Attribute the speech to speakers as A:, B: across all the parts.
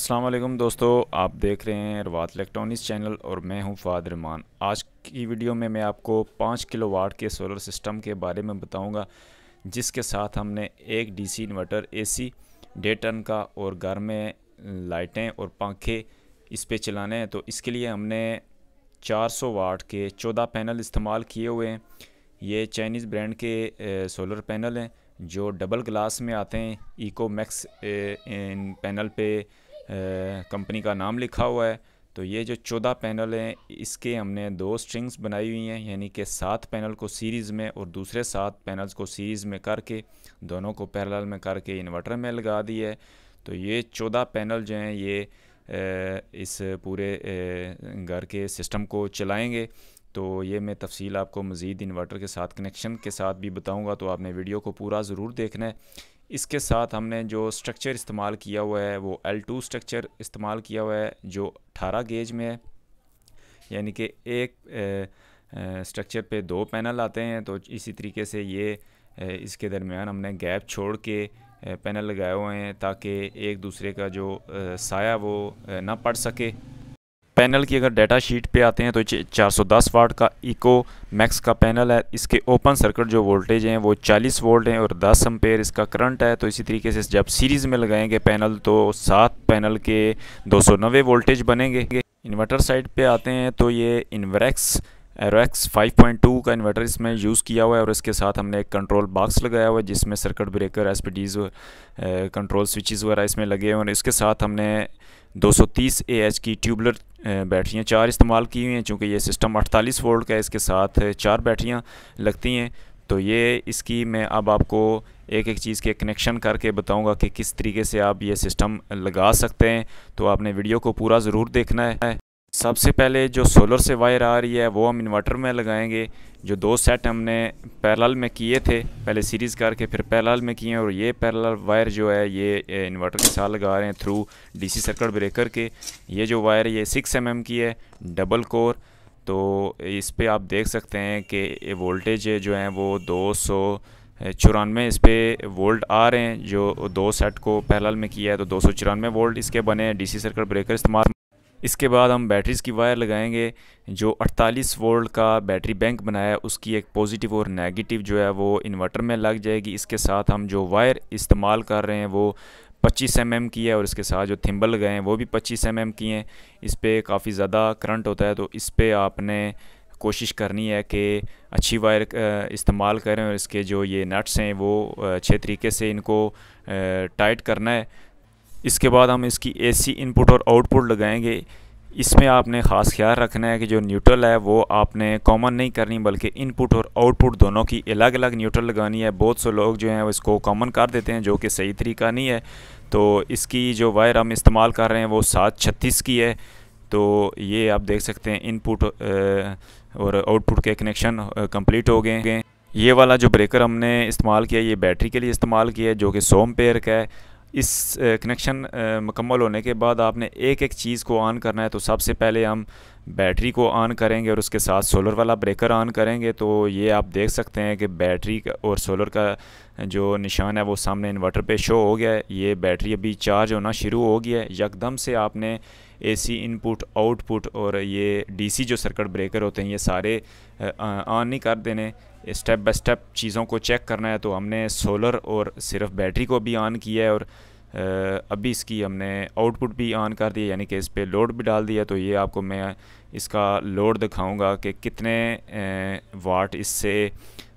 A: अस्सलाम वालेकुम दोस्तों आप देख रहे हैं रवात इलेक्ट्रॉनिक्स चैनल और मैं हूं फाद रमान आज की वीडियो में मैं आपको पाँच किलो वाट के सोलर सिस्टम के बारे में बताऊंगा जिसके साथ हमने एक डीसी इन्वर्टर एसी डेढ़ टन का और घर में लाइटें और पंखे इस पर चलाने हैं तो इसके लिए हमने 400 वाट के 14 पैनल इस्तेमाल किए हुए हैं ये चाइनीज़ ब्रांड के सोलर पैनल हैं जो डबल ग्लास में आते हैं इको मैक्स पैनल पे कंपनी का नाम लिखा हुआ है तो ये जो चौदह पैनल हैं इसके हमने दो स्ट्रिंग्स बनाई हुई हैं यानी कि सात पैनल को सीरीज़ में और दूसरे सात पैनल्स को सीरीज़ में करके दोनों को पैरेलल में करके इन्वर्टर में लगा दी है तो ये चौदह पैनल जो हैं ये इस पूरे घर के सिस्टम को चलाएंगे तो ये मैं तफसील आपको मज़ीद इन्वर्टर के साथ कनेक्शन के साथ भी बताऊंगा तो आपने वीडियो को पूरा ज़रूर देखना है इसके साथ हमने जो स्ट्रक्चर इस्तेमाल किया हुआ है वो L2 स्ट्रक्चर इस्तेमाल किया हुआ है जो 18 गेज में है यानी कि एक स्ट्रक्चर पे दो पैनल आते हैं तो इसी तरीके से ये ए, इसके दरमियान हमने गैप छोड़ के पैनल लगाए हुए हैं ताकि एक दूसरे का जो साया वो ना पड़ सके पैनल की अगर डाटा शीट पे आते हैं तो चार दस वाट का इको मैक्स का पैनल है इसके ओपन सर्किट जो वोल्टेज हैं वो 40 वोल्ट हैं और 10 एम्पेयर इसका करंट है तो इसी तरीके से जब सीरीज़ में लगाएंगे पैनल तो सात पैनल के 290 वोल्टेज बनेंगे इन्वर्टर साइड पर आते हैं तो ये इन्वरेक्स पॉइंट 5.2 का इन्वर्टर इसमें यूज़ किया हुआ है और इसके साथ हमने एक कंट्रोल बॉक्स लगाया हुआ है जिसमें सर्किट ब्रेकर एस कंट्रोल स्विचेस वगैरह इसमें लगे हुए हैं और इसके साथ हमने 230 एएच की ट्यूबलर बैटरियाँ चार इस्तेमाल की हुई हैं चूँकि ये सिस्टम 48 वोल्ट का इसके साथ चार बैटरियाँ लगती हैं तो ये इसकी मैं अब आपको एक एक चीज़ के कनेक्शन करके बताऊंगा कि किस तरीके से आप ये सिस्टम लगा सकते हैं तो आपने वीडियो को पूरा ज़रूर देखना है सबसे पहले जो सोलर से वायर आ रही है वो हम इन्वर्टर में लगाएंगे जो दो सेट हमने पैरल में किए थे पहले सीरीज़ करके फिर पैरल में किए और ये पैरल वायर जो है ये इन्वर्टर के साथ लगा रहे हैं थ्रू डीसी सर्किट ब्रेकर के ये जो वायर ये सिक्स एम mm की है डबल कोर तो इस पर आप देख सकते हैं कि वोल्टेज जो है वो दो सौ चौरानवे इस पर वोल्ट आ रहे हैं जो दो सेट को पैरल में किया है तो दो सौ चौरानवे वोल्ट इसके बने डीसी सर्किट ब्रेकर इस्तेमाल इसके बाद हम बैटरीज़ की वायर लगाएंगे जो 48 वोल्ट का बैटरी बैंक बनाया है उसकी एक पॉजिटिव और नेगेटिव जो है वो इन्वर्टर में लग जाएगी इसके साथ हम जो वायर इस्तेमाल कर रहे हैं वो 25 एम mm की है और इसके साथ जो थिम्बल गए हैं वो भी 25 एम mm की हैं इस पर काफ़ी ज़्यादा करंट होता है तो इस पर आपने कोशिश करनी है कि अच्छी वायर इस्तेमाल करें और इसके जो ये नट्स हैं वो अच्छे तरीके से इनको टाइट करना है इसके बाद हम इसकी एसी इनपुट और आउटपुट लगाएंगे इसमें आपने ख़ास ख्याल रखना है कि जो न्यूट्रल है वो आपने कॉमन नहीं करनी बल्कि इनपुट और आउटपुट दोनों की अलग अलग न्यूट्रल लगानी है बहुत से लोग जो हैं वो इसको कॉमन कर देते हैं जो कि सही तरीका नहीं है तो इसकी जो वायर हम इस्तेमाल कर रहे हैं वो सात छत्तीस की है तो ये आप देख सकते हैं इनपुट और आउटपुट के कनेक्शन कम्प्लीट हो गए ये वाला जो ब्रेकर हमने इस्तेमाल किया ये बैटरी के लिए इस्तेमाल किया है जो कि सोम पेयर का है इस कनेक्शन मुकम्मल होने के बाद आपने एक एक चीज़ को ऑन करना है तो सबसे पहले हम बैटरी को ऑन करेंगे और उसके साथ सोलर वाला ब्रेकर ऑन करेंगे तो ये आप देख सकते हैं कि बैटरी और सोलर का जो निशान है वो सामने इन्वर्टर पे शो हो गया है ये बैटरी अभी चार्ज होना शुरू हो गया है यकदम से आपने एसी इनपुट आउटपुट और ये डीसी जो सर्किट ब्रेकर होते हैं ये सारे ऑन नहीं कर देने स्टेप बाय स्टेप चीज़ों को चेक करना है तो हमने सोलर और सिर्फ बैटरी को भी ऑन किया है और अभी इसकी हमने आउटपुट भी ऑन कर दिया यानी कि इस पर लोड भी डाल दिया तो ये आपको मैं इसका लोड दिखाऊंगा कि कितने वाट इससे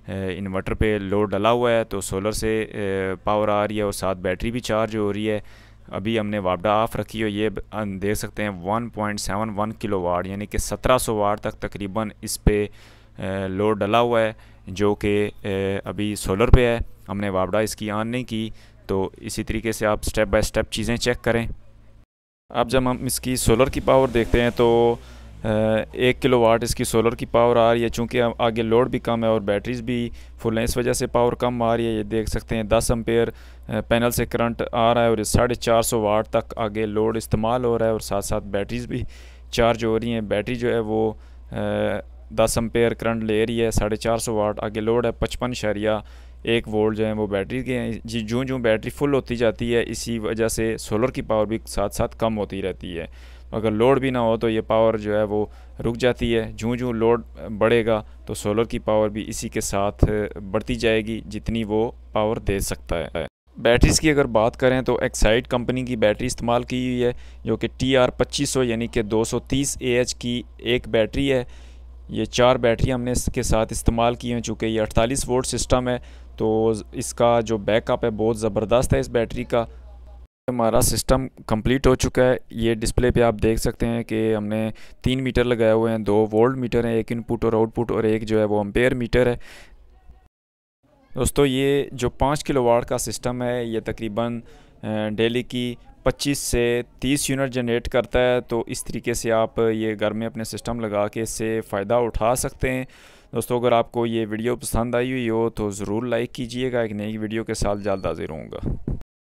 A: इन्वर्टर पे लोड डला हुआ है तो सोलर से पावर आ रही है और साथ बैटरी भी चार्ज हो रही है अभी हमने वापडा ऑफ रखी हो ये देख सकते हैं one point seven one kilowatt यानी कि सत्रह सौ वाट तक तकरीबन इस पर लोड डला हुआ है जो कि अभी सोलर पे है हमने वाबड़ा इसकी ऑन नहीं की तो इसी तरीके से आप स्टेप बाय स्टेप चीज़ें चेक करें अब जब हम इसकी सोलर की पावर देखते हैं तो एक किलो वाट इसकी सोलर की पावर आ रही है चूँकि आगे लोड भी कम है और बैटरीज भी फुल हैं इस वजह से पावर कम आ रही है ये देख सकते हैं दस अम्पेयर पैनल से करंट आ रहा है और साढ़े चार सौ वाट तक आगे लोड इस्तेमाल हो रहा है और साथ साथ बैटरीज भी चार्ज हो रही हैं बैटरी जो है वो दस अम्पेयर करंट ले रही है साढ़े चार सौ वाट आगे लोड है पचपन शरिया एक वोल्ट जो है वो बैटरी के हैं जी जूँ जूँ बैटरी फुल होती जाती है इसी वजह से सोलर की पावर भी साथ साथ कम होती रहती है अगर लोड भी ना हो तो ये पावर जो है वो रुक जाती है जूँ जूँ लोड बढ़ेगा तो सोलर की पावर भी इसी के साथ बढ़ती जाएगी जितनी वो पावर दे सकता है बैटरीज़ की अगर बात करें तो एक्साइड कंपनी की बैटरी इस्तेमाल की हुई है जो कि टी आर पच्चीस यानी कि 230 सौ की एक बैटरी है ये चार बैटरी हमने इसके साथ इस्तेमाल की हैं चूँकि ये 48 वोल्ट सिस्टम है तो इसका जो बैकअप है बहुत ज़बरदस्त है इस बैटरी का हमारा सिस्टम कंप्लीट हो चुका है ये डिस्प्ले पे आप देख सकते हैं कि हमने तीन मीटर लगाए हुए हैं दो वोल्ट मीटर हैं एक इनपुट और आउटपुट और एक जो है वो अम्पेयर मीटर है दोस्तों ये जो पाँच किलो का सिस्टम है ये तकरीबन डेली की 25 से 30 यूनिट जनरेट करता है तो इस तरीके से आप ये घर में अपने सिस्टम लगा के इससे फ़ायदा उठा सकते हैं दोस्तों अगर आपको ये वीडियो पसंद आई हुई हो तो ज़रूर लाइक कीजिएगा एक नई वीडियो के साथ जल्द हाजिर होंगे